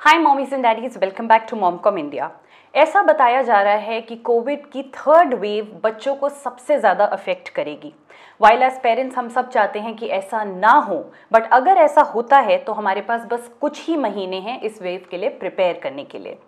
hi mommies and daddies welcome back to Momcom India ऐसा बताया जा रहा है कि कोविड की थर्ड वेव बच्चों को सबसे ज़्यादा अफेक्ट करेगी वाइल एज पेरेंट्स हम सब चाहते हैं कि ऐसा ना हो बट अगर ऐसा होता है तो हमारे पास बस कुछ ही महीने हैं इस वेव के लिए प्रिपेयर करने के लिए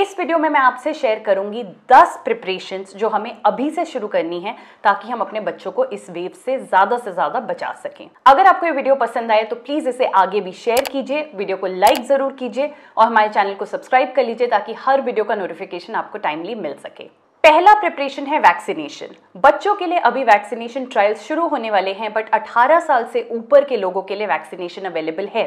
इस वीडियो में मैं आपसे शेयर करूंगी 10 प्रिपरेशंस जो हमें अभी से शुरू करनी है ताकि हम अपने बच्चों को इस वेव से ज़्यादा से ज़्यादा बचा सकें अगर आपको ये वीडियो पसंद आए तो प्लीज़ इसे आगे भी शेयर कीजिए वीडियो को लाइक ज़रूर कीजिए और हमारे चैनल को सब्सक्राइब कर लीजिए ताकि हर वीडियो का नोटिफिकेशन आपको टाइमली मिल सके पहला प्रिपरेशन है वैक्सीनेशन बच्चों के लिए अभी वैक्सीनेशन ट्रायल्स शुरू होने वाले हैं बट 18 साल से ऊपर के लोगों के लिए वैक्सीनेशन अवेलेबल है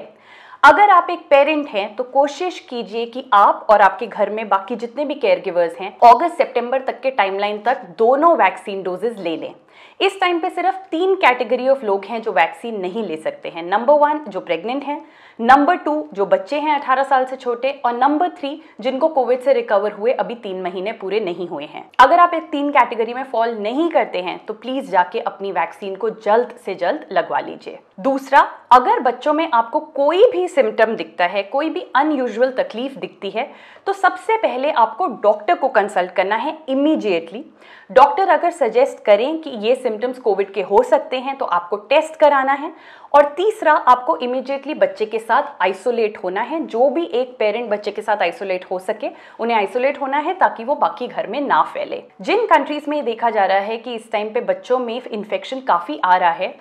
अगर आप एक पेरेंट हैं तो कोशिश कीजिए कि आप और आपके घर में बाकी जितने भी केयर गिवर्स हैं अगस्त सितंबर तक के टाइमलाइन तक दोनों वैक्सीन डोजेज ले लें इस टाइम पे सिर्फ तीन कैटेगरी ऑफ लोग हैं जो वैक्सीन नहीं ले सकते हैं नंबर वन जो प्रेग्नेंट हैं नंबर टू जो बच्चे हैं 18 साल से छोटे और नंबर थ्री जिनको कोविड से रिकवर हुए अभी तीन महीने पूरे नहीं हुए हैं अगर आप इन तीन कैटेगरी में फॉल नहीं करते हैं तो प्लीज जाके अपनी वैक्सीन को जल्द से जल्द लगवा लीजिए दूसरा अगर बच्चों में आपको कोई भी सिम्टम दिखता है कोई भी अनयूजल तकलीफ दिखती है तो सबसे पहले आपको डॉक्टर को कंसल्ट करना है इमीजिएटली डॉक्टर अगर सजेस्ट करें कि ये सिम्टम्स कोविड के हो सकते हैं तो आपको टेस्ट कराना है और तीसरा आपको इमीडिएटली बच्चे के साथ आइसोलेट होना है जो भी एक पेरेंट बच्चे के साथ आइसोलेट हो सके उन्हें आइसोलेट होना है ताकि वो बाकी घर में ना फैले जिन कंट्रीज में देखा जा रहा है कि इस टाइम पे बच्चों में इन्फेक्शन काफ़ी आ रहा है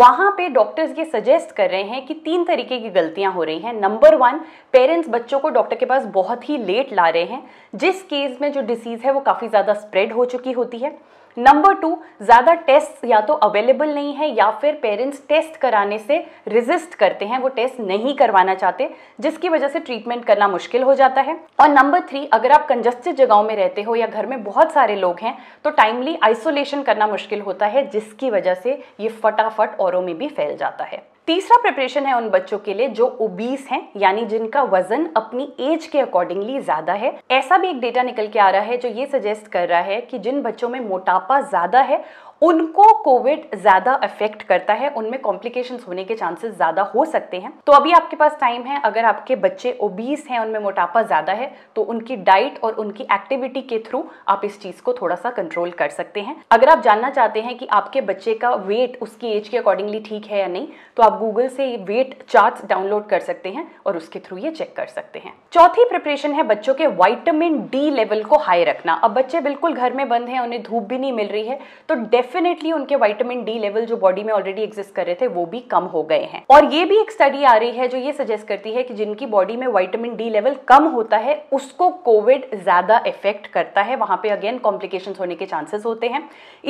वहाँ पे डॉक्टर्स ये सजेस्ट कर रहे हैं कि तीन तरीके की गलतियाँ हो रही हैं नंबर वन पेरेंट्स बच्चों को डॉक्टर के पास बहुत ही लेट ला रहे हैं जिस केस में जो डिसीज़ है वो काफ़ी ज़्यादा स्प्रेड हो चुकी होती है नंबर टू ज़्यादा टेस्ट या तो अवेलेबल नहीं है या फिर पेरेंट्स टेस्ट कराने से रिजिस्ट करते हैं वो टेस्ट नहीं करवाना चाहते जिसकी वजह से ट्रीटमेंट करना मुश्किल हो जाता है और नंबर थ्री अगर आप कंजस्टेड जगहों में रहते हो या घर में बहुत सारे लोग हैं तो टाइमली आइसोलेशन करना मुश्किल होता है जिसकी वजह से ये फटाफट औरों में भी फैल जाता है तीसरा प्रिपरेशन है उन बच्चों के लिए जो ओबीस हैं यानी जिनका वजन अपनी एज के अकॉर्डिंगली ज्यादा है ऐसा भी एक डेटा निकल के आ रहा है जो ये सजेस्ट कर रहा है कि जिन बच्चों में मोटापा ज्यादा है उनको कोविड ज़्यादा अफेक्ट करता है उनमें कॉम्प्लिकेशन होने के चांसेस ज़्यादा हो सकते हैं तो अभी आपके पास टाइम है अगर आपके बच्चे ओबीस हैं उनमें मोटापा ज़्यादा है तो उनकी डाइट और उनकी एक्टिविटी के थ्रू आप इस चीज़ को थोड़ा सा कंट्रोल कर सकते हैं अगर आप जानना चाहते हैं कि आपके बच्चे का वेट उसकी एज के अकॉर्डिंगली ठीक है या नहीं तो आप गूगल से वेट चार्ट डाउनलोड कर सकते हैं और उसके थ्रू ये चेक कर सकते हैं चौथी प्रिपरेशन है बच्चों के वाइटामिन डी लेवल को हाई रखना अब बच्चे बिल्कुल घर में बंद है उन्हें धूप भी नहीं मिल रही है तो डेफ डेफिनेटली उनके वाइटामिन डी लेवल जो बॉडी में ऑलरेडी एग्जिस्ट कर रहे थे वो भी कम हो गए हैं और ये भी एक स्टडी आ रही है जो ये सजेस्ट करती है कि जिनकी बॉडी में वाइटामिन डी लेवल कम होता है उसको कोविड ज्यादा इफेक्ट करता है वहां पे अगेन कॉम्प्लिकेशन होने के चांसेस होते हैं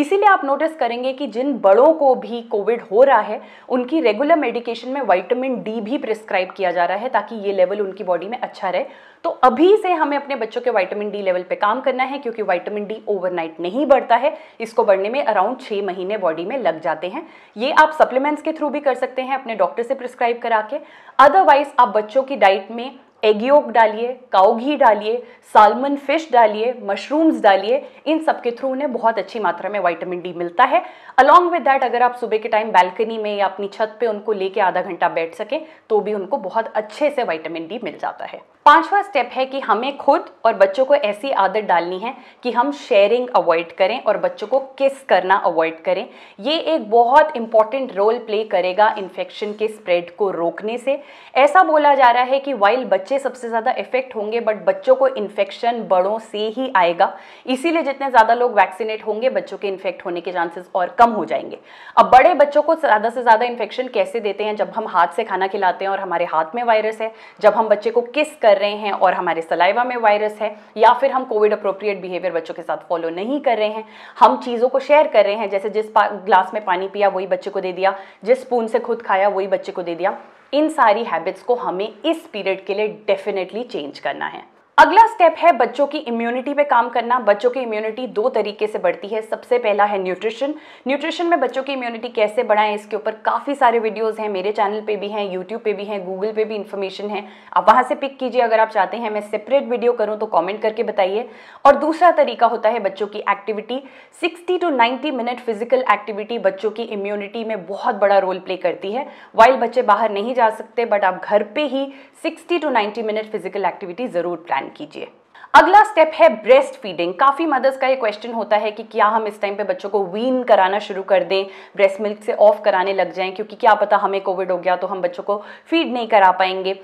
इसीलिए आप नोटिस करेंगे कि जिन बड़ों को भी कोविड हो रहा है उनकी रेगुलर मेडिकेशन में वाइटामिन डी भी प्रिस्क्राइब किया जा रहा है ताकि ये लेवल उनकी बॉडी में अच्छा रहे तो अभी से हमें अपने बच्चों के वाइटामिन डी लेवल पे काम करना है क्योंकि वाइटामिन डी ओवरनाइट नहीं बढ़ता है इसको बढ़ने में अराउंड अराउंड छः महीने बॉडी में लग जाते हैं ये आप सप्लीमेंट्स के थ्रू भी कर सकते हैं अपने डॉक्टर से प्रिस्क्राइब करा के अदरवाइज आप बच्चों की डाइट में एग योग डालिए काउ घी डालिए सालमन फिश डालिए मशरूम्स डालिए इन सब के थ्रू उन्हें बहुत अच्छी मात्रा में वाइटामिन डी मिलता है अलॉन्ग विद डैट अगर आप सुबह के टाइम बैल्कनी में या अपनी छत पे उनको लेके आधा घंटा बैठ सके तो भी उनको बहुत अच्छे से वाइटामिन डी मिल जाता है पांचवा स्टेप है कि हमें खुद और बच्चों को ऐसी आदत डालनी है कि हम शेयरिंग अवॉइड करें और बच्चों को किस करना अवॉइड करें ये एक बहुत इंपॉर्टेंट रोल प्ले करेगा इन्फेक्शन के स्प्रेड को रोकने से ऐसा बोला जा रहा है कि वाइल्ड बच्चे बच्चे सबसे ज़्यादा इफेक्ट होंगे बट बच्चों को इन्फेक्शन बड़ों से ही आएगा इसीलिए जितने ज़्यादा लोग वैक्सीनेट होंगे बच्चों के इन्फेक्ट होने के चांसेस और कम हो जाएंगे अब बड़े बच्चों को ज़्यादा से ज़्यादा इन्फेक्शन कैसे देते हैं जब हम हाथ से खाना खिलाते हैं और हमारे हाथ में वायरस है जब हम बच्चे को किस कर रहे हैं और हमारे सलाइवा में वायरस है या फिर हम कोविड अप्रोप्रिएट बिहेवियर बच्चों के साथ फॉलो नहीं कर रहे हैं हम चीज़ों को शेयर कर रहे हैं जैसे जिस ग्लास में पानी पिया वही बच्चे को दे दिया जिस स्पून से खुद खाया वही बच्चे को दे दिया इन सारी हैबिट्स को हमें इस पीरियड के लिए डेफिनेटली चेंज करना है अगला स्टेप है बच्चों की इम्यूनिटी पे काम करना बच्चों की इम्यूनिटी दो तरीके से बढ़ती है सबसे पहला है न्यूट्रिशन न्यूट्रिशन में बच्चों की इम्यूनिटी कैसे बढ़ाएं इसके ऊपर काफ़ी सारे वीडियोस हैं मेरे चैनल पे भी हैं यूट्यूब पे भी हैं गूगल पे भी इन्फॉर्मेशन है आप वहाँ से पिक कीजिए अगर आप चाहते हैं मैं सेपरेट वीडियो करूँ तो कॉमेंट करके बताइए और दूसरा तरीका होता है बच्चों की activity sixty to ninety minute physical activity बच्चों की इम्यूनिटी में बहुत बड़ा रोल प्ले करती है वाइल्ड बच्चे बाहर नहीं जा सकते बट आप घर पर ही sixty to ninety minute physical activity ज़रूर प्लान प्लान कीजिए अगला स्टेप है ब्रेस्ट फीडिंग काफ़ी मदर्स का ये क्वेश्चन होता है कि क्या हम इस टाइम पे बच्चों को वीन कराना शुरू कर दें ब्रेस्ट मिल्क से ऑफ कराने लग जाएं क्योंकि क्या पता हमें कोविड हो गया तो हम बच्चों को फीड नहीं करा पाएंगे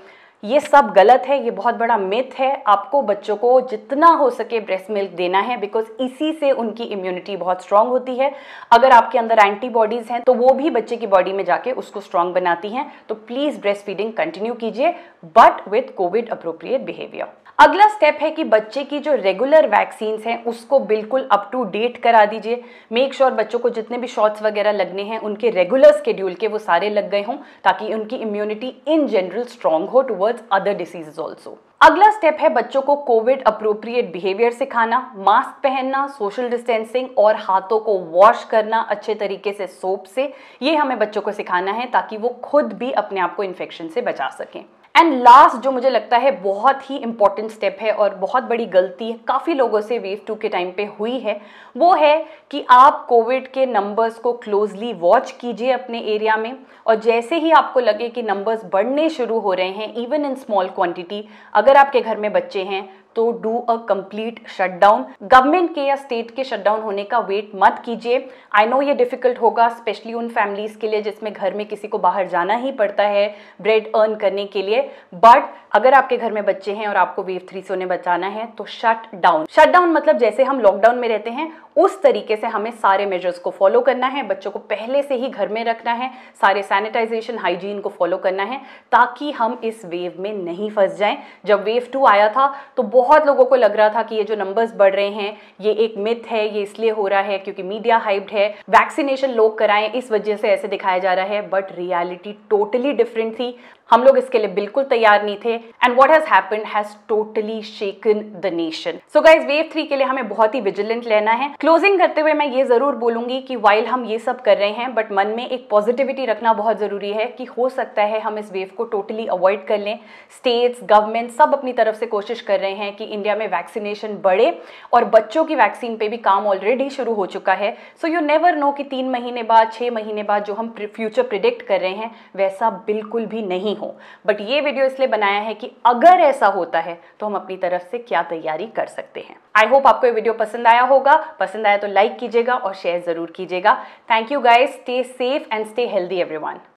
ये सब गलत है ये बहुत बड़ा मिथ है आपको बच्चों को जितना हो सके ब्रेस्ट मिल्क देना है बिकॉज इसी से उनकी इम्यूनिटी बहुत स्ट्रांग होती है अगर आपके अंदर एंटीबॉडीज़ हैं तो वो भी बच्चे की बॉडी में जाके उसको स्ट्रांग बनाती हैं तो प्लीज़ ब्रेस्ट फीडिंग कंटिन्यू कीजिए but with covid appropriate behaviour अगला स्टेप है कि बच्चे की जो रेगुलर वैक्सीन्स हैं उसको बिल्कुल अप टू डेट करा दीजिए मेक श्योर बच्चों को जितने भी शॉट्स वगैरह लगने हैं उनके रेगुलर स्केड्यूल के वो सारे लग गए हों ताकि उनकी इम्यूनिटी इन जनरल स्ट्रॉन्ग हो टूवर्ड्स अदर डिसीजेज ऑल्सो अगला स्टेप है बच्चों को कोविड अप्रोप्रिएट बिहेवियर सिखाना मास्क पहनना सोशल डिस्टेंसिंग और हाथों को वॉश करना अच्छे तरीके से सोप से ये हमें बच्चों को सिखाना है ताकि वो खुद भी अपने आप को इन्फेक्शन से बचा सकें एंड लास्ट जो मुझे लगता है बहुत ही इंपॉर्टेंट स्टेप है और बहुत बड़ी गलती काफ़ी लोगों से वेव टू के टाइम पे हुई है वो है कि आप कोविड के नंबर्स को क्लोजली वॉच कीजिए अपने एरिया में और जैसे ही आपको लगे कि नंबर्स बढ़ने शुरू हो रहे हैं इवन इन स्मॉल क्वांटिटी अगर आपके घर में बच्चे हैं तो do a complete shutdown government के या स्टेट के शटडाउन होने का वेट मत कीजिए आई नो ये डिफिकल्ट होगा स्पेशली उन फैमिलीज के लिए जिसमें घर में किसी को बाहर जाना ही पड़ता है ब्रेड अर्न करने के लिए बट अगर आपके घर में बच्चे हैं और आपको वेव थ्री से उन्हें बचाना है तो शट डाउन शट डाउन मतलब जैसे हम लॉकडाउन में रहते हैं उस तरीके से हमें सारे मेजर्स को फॉलो करना है बच्चों को पहले से ही घर में रखना है सारे सैनिटाइजेशन हाइजीन को फॉलो करना है ताकि हम इस वेव में नहीं फंस जाएं जब वेव टू आया था तो बहुत लोगों को लग रहा था कि ये जो नंबर्स बढ़ रहे हैं ये एक मिथ है ये इसलिए हो रहा है क्योंकि मीडिया हाइप्ड है वैक्सीनेशन लोग कराएं इस वजह से ऐसे दिखाया जा रहा है बट रियलिटी टोटली डिफरेंट थी हम लोग इसके लिए बिल्कुल तैयार नहीं थे and what has happen has totally shaken the nation so guys wave three के लिए हमें बहुत ही विजिलेंट लेना है क्लोजिंग करते हुए मैं ये जरूर बोलूंगी कि वाइल हम ये सब कर रहे हैं बट मन में एक पॉजिटिविटी रखना बहुत जरूरी है कि हो सकता है हम इस वेव को टोटली अवॉइड कर लें स्टेट्स गवर्नमेंट सब अपनी तरफ से कोशिश कर रहे हैं कि इंडिया में वैक्सीनेशन बढ़े और बच्चों की वैक्सीन पे भी काम ऑलरेडी शुरू हो चुका है सो यू नेवर नो कि तीन महीने बाद छः महीने बाद जो हम फ्यूचर प्रिडिक्ट कर रहे हैं वैसा बिल्कुल भी नहीं हो बट ये वीडियो इसलिए बनाया है कि अगर ऐसा होता है तो हम अपनी तरफ से क्या तैयारी कर सकते हैं आई होप आपको ये वीडियो पसंद आया होगा पसंद आया तो लाइक कीजिएगा और शेयर ज़रूर कीजिएगा thank you guys stay safe and stay healthy every